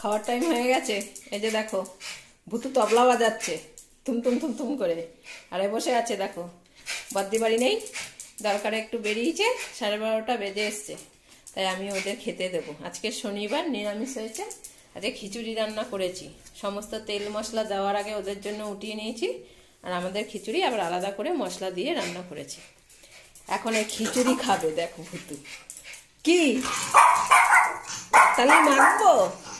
খাওয়ার টাইম হয়ে গেছে এই যে দেখো ভুতু তবলা বাজাচ্ছে থুমথুম থুমথুম করে আর বসে আছে দেখো বদ্দি বাড়ি নেই দরকারে একটু বেরিয়েছে সাড়ে বারোটা বেজে এসছে তাই আমি ওদের খেতে দেবো আজকে শনিবার নিরামিষ হয়েছে আজকে খিচুড়ি রান্না করেছি সমস্ত তেল মশলা দেওয়ার আগে ওদের জন্য উঠিয়ে নিয়েছি আর আমাদের খিচুড়ি আবার আলাদা করে মশলা দিয়ে রান্না করেছি এখন এই খিচুড়ি খাবে দেখো ভুতু কি তাহলে মাখবো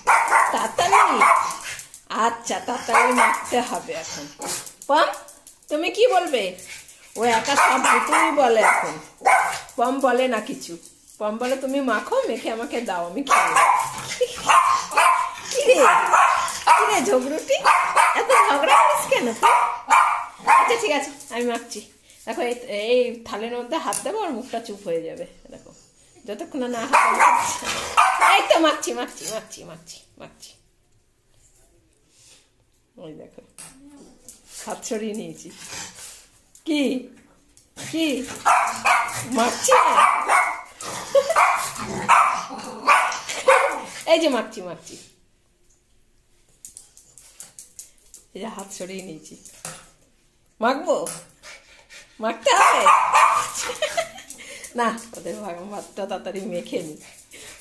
তাতালি আচ্ছা তাড়াতাড়ি মারতে হবে এখন পম তুমি কি বলবে ও একা সব ভুতুই বলে এখন পম বলে না কিছু পম বলে তুমি মাখো মেখে আমাকে দাও আমি খেয়ে কিরে কিরে ঝগড়ুটি এত ঝগড়া করিস কেন আচ্ছা ঠিক আছে আমি মাখছি দেখো এই থালের মধ্যে হাত দেবো আর মুখটা চুপ হয়ে যাবে দেখো যতক্ষণ না হাত এই তো মাখছি মাখছি মাখছি মাখছি রাখছি ওই দেখো হাত ছড়িয়ে নিয়েছি কি কি মারছি এই যে মারছি মারছি এই যে হাত সরিয়ে নিয়েছি মাখবো মাখতে হবে না ওদের ভাগ ভাতটা তাড়াতাড়ি মেখে নি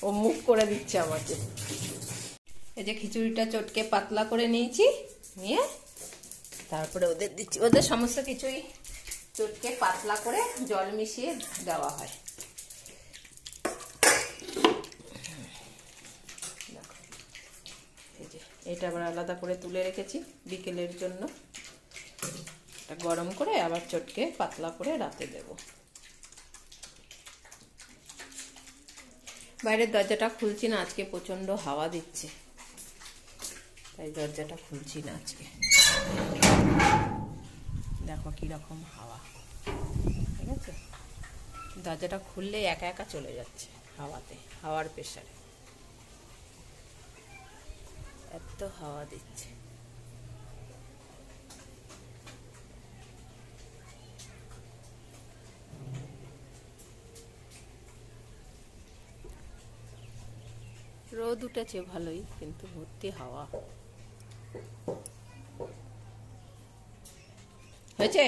ও মুখ করে দিচ্ছে আমাকে এই যে খিচুড়িটা চটকে পাতলা করে নিয়েছি নিয়ে তারপরে ওদের দিচ্ছি ওদের সমস্ত কিছুই চটকে পাতলা করে জল মিশিয়ে দেওয়া হয় এটা আবার আলাদা করে তুলে রেখেছি বিকেলের জন্য এটা গরম করে আবার চটকে পাতলা করে রাতে দেব বাইরের দরজাটা খুলছি না আজকে প্রচণ্ড হাওয়া দিচ্ছে তাই দরজাটা খুলছি না আজকে দেখো কীরকম হাওয়া ঠিক আছে দরজাটা খুললে একা একা চলে যাচ্ছে হাওয়াতে হাওয়ার প্রেশারে এত হাওয়া দিচ্ছে রোদ উঠেছে ভালোই কিন্তু ভর্তি হাওয়া হয়েছে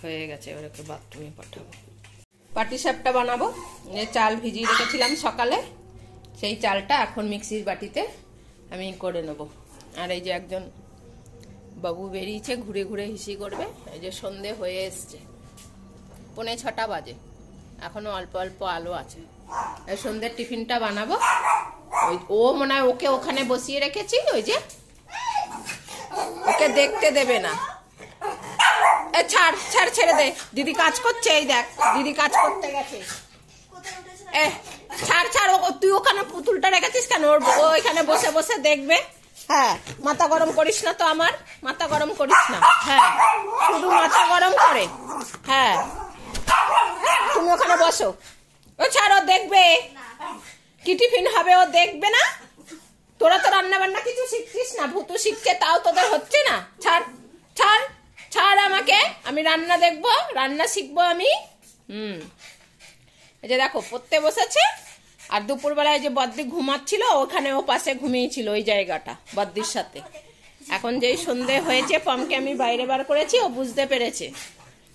হয়ে গেছে এবার বাথরুমে পাঠাবো পাটি সাপটা বানাবো যে চাল ভিজিয়ে রেখেছিলাম সকালে সেই চালটা এখন মিক্সির বাটিতে আমি করে নেব আর এই যে একজন বাবু বেরিয়েছে ঘুরে ঘুরে হিসি করবে এই যে সন্ধে হয়ে এসছে পৌনে ছটা বাজে এখনও অল্প অল্প আলো আছে এই সন্ধ্যের টিফিনটা বানাবো ও মনে হয় ওকে ওখানে বসিয়ে রেখেছি ওই যে ওকে দেখতে দেবে না এ ছাড় ছাড় ছেড়ে দে দিদি কাজ করছে এই দেখ দিদি কাজ করতে গেছে এ ছাড় ছাড় তুই ওখানে পুতুলটা রেখেছিস কেন ওর ওইখানে বসে বসে দেখবে হ্যাঁ মাথা গরম করিস না তো আমার মাথা গরম করিস না হ্যাঁ শুধু মাথা গরম করে হ্যাঁ তুমি ওখানে বসো ও ছাড় ও দেখবে কি টিফিন হবে ও দেখবে না তোরা তো রান্না বান্না কিছু শিখছিস না ভুতু শিখছে তাও তোদের হচ্ছে না ছাড় ছাড় ছাড় আমাকে আমি রান্না দেখবো রান্না শিখবো আমি হুম এই যে দেখো পড়তে বসেছে আর দুপুরবেলায় যে বদ্দি ঘুমাচ্ছিল ওখানে ও পাশে ঘুমিয়েছিল ওই জায়গাটা বদ্দির সাথে এখন যেই সন্ধে হয়েছে পমকে আমি বাইরে বার করেছি ও বুঝতে পেরেছে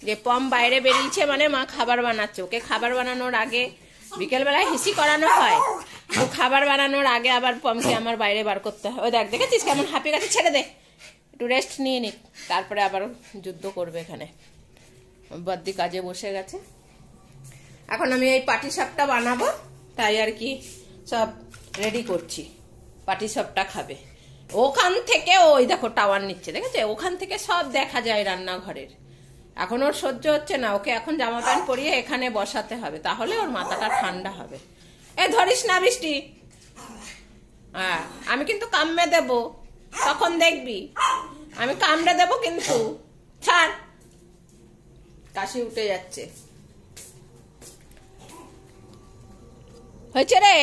যে পম বাইরে বেরিয়েছে মানে মা খাবার বানাচ্ছে ওকে খাবার বানানোর আগে বিকেলবেলায় হিসি করানো হয় ও খাবার বানানোর আগে আবার পমকে আমার বাইরে বার করতে হয় ওই দেখ দেখেছিস কেমন হাঁপিয়ে গেছে ছেড়ে দে একটু রেস্ট নিয়ে নিক তারপরে আবার যুদ্ধ করবে এখানে বদ্দি কাজে বসে গেছে এখন আমি এই পাটি সাপটা বানাবো তাই আর কি সব রেডি করছি পাটি সাপটা খাবে ওখান থেকে ওই দেখো টাওয়ার নিচ্ছে দেখেছে ওখান থেকে সব দেখা যায় রান্নাঘরের এখন ওর সহ্য হচ্ছে না ওকে এখন জামা প্যান্ট পরিয়ে এখানে বসাতে হবে তাহলে ওর মাথাটা ঠান্ডা হবে এ ধরিস না বৃষ্টি হ্যাঁ আমি কিন্তু কামড়ে দেব তখন দেখবি আমি কামড়ে দেব কিন্তু ছাড় কাশি উঠে যাচ্ছে হয়েছে রে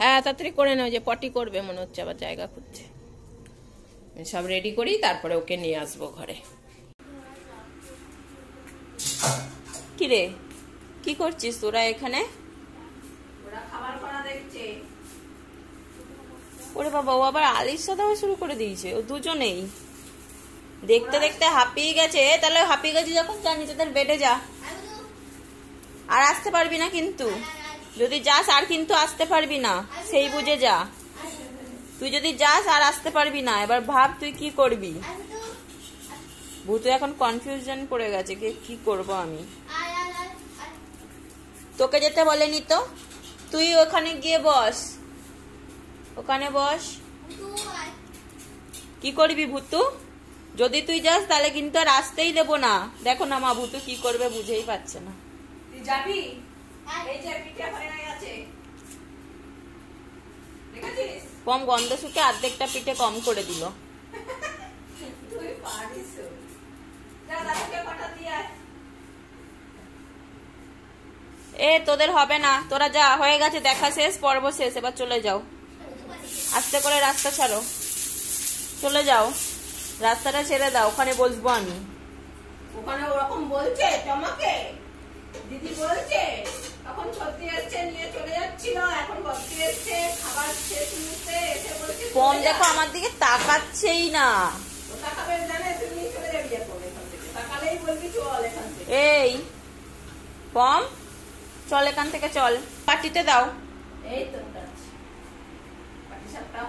হ্যাঁ তাড়াতাড়ি করে নাও যে পটি করবে মনে হচ্ছে আবার জায়গা খুঁজছে সব রেডি করি তারপরে ওকে নিয়ে আসবো ঘরে কিরে কি করছিস তোরা এখানে ওরে বাবা ও আবার আলির সাদাও শুরু করে দিয়েছে ও দুজনেই দেখতে দেখতে হাঁপিয়ে গেছে তাহলে হাঁপিয়ে গেছে যখন যা নিজেদের বেডে যা আর আসতে পারবি না কিন্তু যদি যাস আর কিন্তু আসতে পারবি না সেই বুঝে যা তুই যদি যাস আর আসতে পারবি না এবার ভাব তুই কি করবি ভূত এখন কনফিউশন পড়ে গেছে কি করব আমি তোকে যেতে বলেনি তো তুই ওখানে গিয়ে বস ওখানে বস কি করবি ভুতু যদি তুই যাস তাহলে কিন্তু আর আসতেই দেবো না দেখো না মা ভুতু কি করবে বুঝেই পাচ্ছে না যাবি কম গন্ধ শুকে অর্ধেকটা পিঠে কম করে দিল তুই পারিস এ তোদের হবে না তোরা যা হয়ে গেছে দেখা শেষ পর্ব শেষ এবার চলে যাও আস্তে করে রাস্তা ছাড়ো চলে যাও রাস্তাটা ছেড়ে দাও ওখানে বসবো আমি ওখানে ওরকম বলছে তোমাকে দিদি বলছে এখন সত্যি আসছে নিয়ে চলে যাচ্ছিল এখন ভক্তি এসছে খাবার শেষ মুহূর্তে এসে বলছে কম দেখো আমার দিকে তাকাচ্ছেই না তাকাবে জানে তুমি চলে যাবি এখন তাকালেই বলবি চল এখান থেকে এই পম চল এখান থেকে চল পার্টিতে দাও এই তো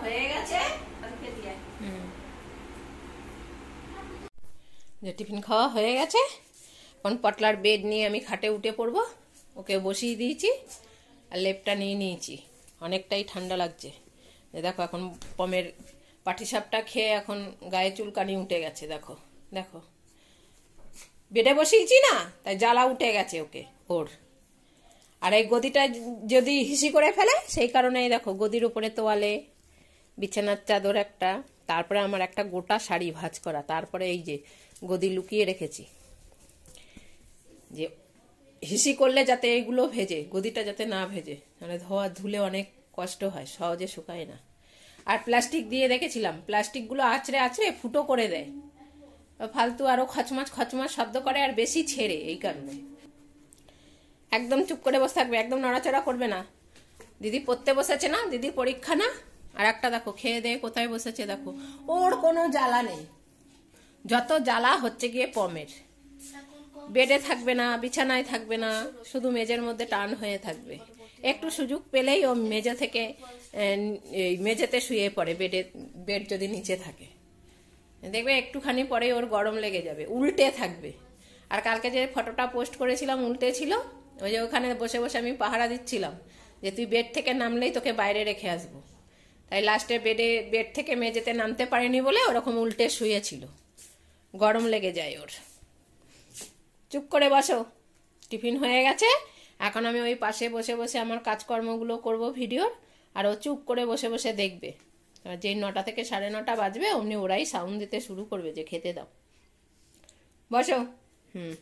হয়ে গেছে যে টিফিন খাওয়া হয়ে গেছে এখন পটলার বেড নিয়ে আমি খাটে উঠে পড়ব ওকে বসিয়ে দিয়েছি আর লেপটা নিয়ে নিয়েছি অনেকটাই ঠান্ডা লাগছে যে দেখো এখন পমের পাটি সাপটা খেয়ে এখন গায়ে চুলকানি উঠে গেছে দেখো দেখো বেডে বসিয়েছি না তাই জ্বালা উঠে গেছে ওকে ওর আর এই গদিটা যদি হিসি করে ফেলে সেই কারণেই দেখো গদির উপরে তোয়ালে বিছানার চাদর একটা তারপরে আমার একটা গোটা শাড়ি ভাজ করা তারপরে এই যে গদি লুকিয়ে রেখেছি যে হিসি করলে যাতে এগুলো ভেজে গদিটা যাতে না ভেজে মানে ধোয়া ধুলে অনেক কষ্ট হয় সহজে শুকায় না আর প্লাস্টিক দিয়ে রেখেছিলাম প্লাস্টিকগুলো আছড়ে আছড়ে ফুটো করে দেয় ফালতু আরও খচমাচ খচমাচ শব্দ করে আর বেশি ছেড়ে এই কারণে একদম চুপ করে বসে থাকবে একদম নড়াচড়া করবে না দিদি পড়তে বসেছে না দিদির পরীক্ষা না আর একটা দেখো খেয়ে দেয়ে কোথায় বসেছে দেখো ওর কোনো জ্বালা নেই যত জ্বালা হচ্ছে গিয়ে পমের বেডে থাকবে না বিছানায় থাকবে না শুধু মেজের মধ্যে টান হয়ে থাকবে একটু সুযোগ পেলেই ও মেজে থেকে মেঝেতে শুয়ে পড়ে বেডে বেড যদি নিচে থাকে দেখবে একটুখানি পরে ওর গরম লেগে যাবে উল্টে থাকবে আর কালকে যে ফটোটা পোস্ট করেছিলাম উল্টে ছিল ওই যে ওখানে বসে বসে আমি পাহারা দিচ্ছিলাম যে তুই বেড থেকে নামলেই তোকে বাইরে রেখে আসবো তাই লাস্টে বেডে বেড থেকে মেঝেতে নামতে পারেনি বলে ওরকম উল্টে শুয়েছিল গরম লেগে যায় ওর চুপ করে বসো টিফিন হয়ে গেছে এখন আমি ওই পাশে বসে বসে আমার কাজকর্মগুলো করব ভিডিওর আর ও চুপ করে বসে বসে দেখবে যেই নটা থেকে সাড়ে নটা বাজবে অমনি ওরাই সাউন্ড দিতে শুরু করবে যে খেতে দাও বসো হুম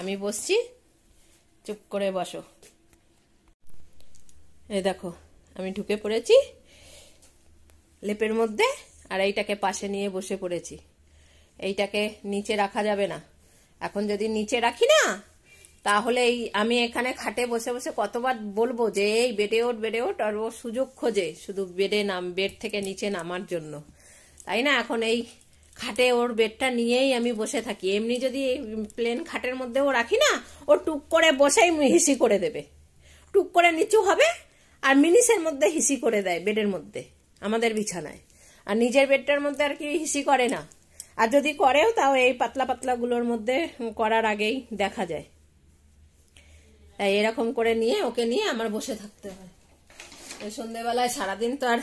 আমি বসছি চুপ করে বসো এই দেখো আমি ঢুকে পড়েছি লেপের মধ্যে আর এইটাকে পাশে নিয়ে বসে পড়েছি এইটাকে নিচে রাখা যাবে না এখন যদি নিচে রাখি না তাহলে এই আমি এখানে খাটে বসে বসে কতবার বলবো যে এই বেডে ওঠ বেডে ওঠ আর ও সুযোগ খোঁজে শুধু বেডে নাম বেড থেকে নিচে নামার জন্য তাই না এখন এই খাটে ওর বেডটা নিয়েই আমি বসে থাকি এমনি যদি প্লেন খাটের মধ্যেও রাখি না ও টুক করে বসেই হিসি করে দেবে টুক করে নিচু হবে আর মিনিসের মধ্যে হিসি করে দেয় বেডের মধ্যে আমাদের বিছানায় আর নিজের বেডটার মধ্যে আর কি হিসি করে না আর যদি করেও তাও এই পাতলা পাতলাগুলোর মধ্যে করার আগেই দেখা যায় তাই এরকম করে নিয়ে ওকে নিয়ে আমার বসে থাকতে হয় সন্ধেবেলায় সারাদিন তো আর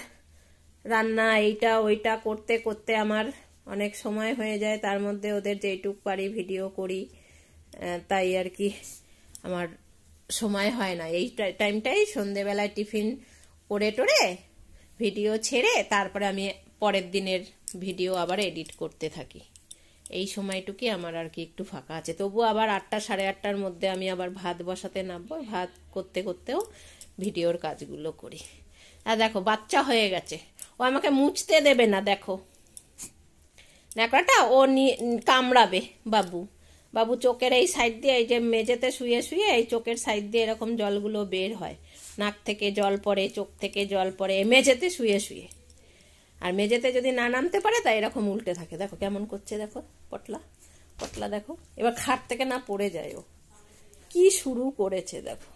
রান্না এইটা ওইটা করতে করতে আমার অনেক সময় হয়ে যায় তার মধ্যে ওদের যেইটুক পারি ভিডিও করি তাই আর কি আমার সময় হয় না এই টাইমটাই সন্ধেবেলায় টিফিন করে টরে ভিডিও ছেড়ে তারপরে আমি পরের দিনের ভিডিও আবার এডিট করতে থাকি এই সময়টুকুই আমার আর কি একটু ফাঁকা আছে তবু আবার আটটা সাড়ে আটটার মধ্যে আমি আবার ভাত বসাতে নামবো ভাত করতে করতেও ভিডিওর কাজগুলো করি আর দেখো বাচ্চা হয়ে গেছে ও আমাকে মুছতে দেবে না দেখো ন্যাকড়াটা ও কামড়াবে বাবু বাবু চোখের এই সাইড দিয়ে এই যে মেঝেতে শুয়ে শুয়ে এই চোখের সাইড দিয়ে এরকম জলগুলো বের হয় নাক থেকে জল পড়ে চোখ থেকে জল পড়ে মেঝেতে শুয়ে শুয়ে আর মেঝেতে যদি না নামতে পারে তাই এরকম উল্টে থাকে দেখো কেমন করছে দেখো পটলা পটলা দেখো এবার খাট থেকে না পড়ে যায় ও কি শুরু করেছে দেখো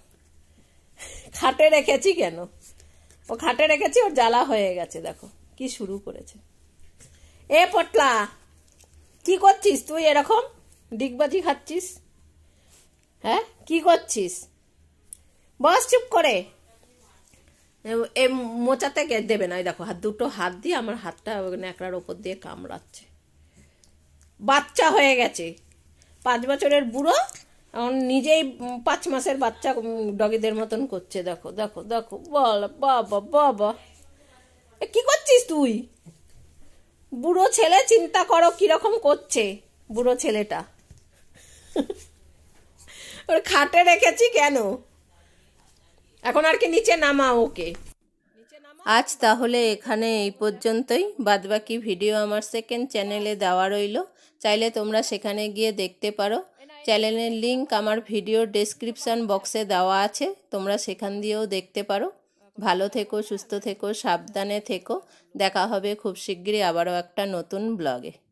খাটে রেখেছি কেন ও খাটে রেখেছি ওর জ্বালা হয়ে গেছে দেখো কি শুরু করেছে এ পটলা কি করছিস তুই এরকম ডিগবাজি খাচ্ছিস হ্যাঁ কি করছিস বস চুপ করে এ মোচাতে দেবে না দেখো হাত দুটো হাত দিয়ে আমার হাতটা ন্যাকড়ার ওপর দিয়ে কামড়াচ্ছে বাচ্চা হয়ে গেছে পাঁচ বছরের বুড়ো এখন নিজেই পাঁচ মাসের বাচ্চা ডগিদের মতন করছে দেখো দেখো দেখো বল বাবা বাবা কি করছিস তুই বুড়ো ছেলে চিন্তা করো কিরকম করছে বুড়ো ছেলেটা ওর খাটে রেখেছি কেন এখন আর কি নিচে নামা ওকে আজ তাহলে এখানে এই পর্যন্তই বাদবাকি ভিডিও আমার সেকেন্ড চ্যানেলে দেওয়া রইল চাইলে তোমরা সেখানে গিয়ে দেখতে পারো চ্যানেলের লিংক আমার ভিডিও ডেসক্রিপশান বক্সে দেওয়া আছে তোমরা সেখান দিয়েও দেখতে পারো ভালো থেকো সুস্থ থেকো সাবধানে থেকো দেখা হবে খুব শিগগিরই আবারও একটা নতুন ব্লগে